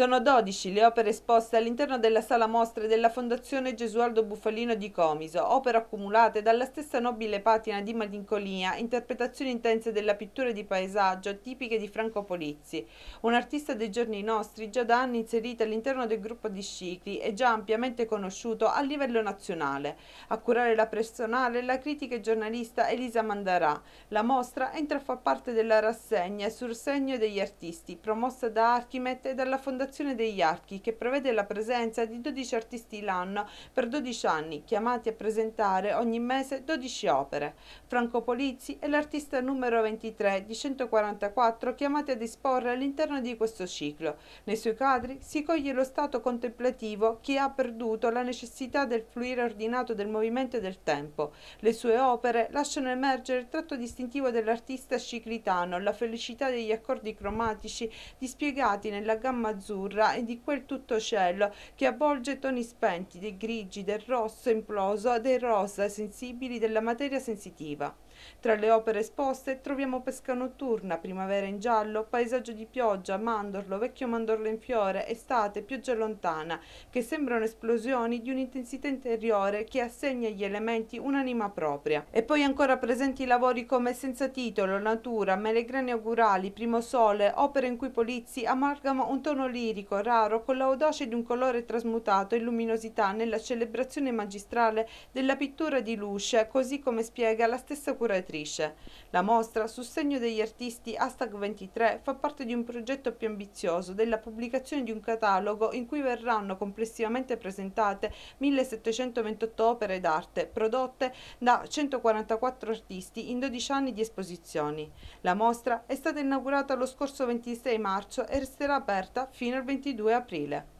Sono 12 le opere esposte all'interno della sala mostre della Fondazione Gesualdo Buffalino di Comiso, opere accumulate dalla stessa nobile patina di malinconia, interpretazioni intense della pittura di paesaggio tipiche di Franco Polizzi, un artista dei giorni nostri già da anni inserito all'interno del gruppo di Scicli e già ampiamente conosciuto a livello nazionale. A curare la personale la critica e giornalista Elisa Mandarà. La mostra entra a far parte della rassegna sul segno degli artisti, promossa da Archimet e dalla Fondazione dotazione degli archi che prevede la presenza di 12 artisti l'anno per 12 anni, chiamati a presentare ogni mese 12 opere. Franco Polizzi è l'artista numero 23 di 144 chiamati ad esporre all'interno di questo ciclo. Nei suoi quadri si coglie lo stato contemplativo che ha perduto la necessità del fluire ordinato del movimento e del tempo. Le sue opere lasciano emergere il tratto distintivo dell'artista ciclitano, la felicità degli accordi cromatici dispiegati nella gamma azzurra azzurra e di quel tutto cielo che avvolge toni spenti dei grigi, del rosso imploso, dei rosa sensibili della materia sensitiva. Tra le opere esposte troviamo Pesca notturna, Primavera in giallo, Paesaggio di pioggia, Mandorlo, Vecchio mandorlo in fiore, Estate, Pioggia lontana, che sembrano esplosioni di un'intensità interiore che assegna agli elementi un'anima propria. E poi ancora presenti lavori come Senza titolo, Natura, Melegrane augurali, Primo sole, opere in cui Polizzi amalgama un tono lirico raro con l'audacia di un colore trasmutato e luminosità nella celebrazione magistrale della pittura di Luce, così come spiega la stessa curazione curatrice. La mostra, su segno degli artisti Hashtag 23, fa parte di un progetto più ambizioso della pubblicazione di un catalogo in cui verranno complessivamente presentate 1728 opere d'arte prodotte da 144 artisti in 12 anni di esposizioni. La mostra è stata inaugurata lo scorso 26 marzo e resterà aperta fino al 22 aprile.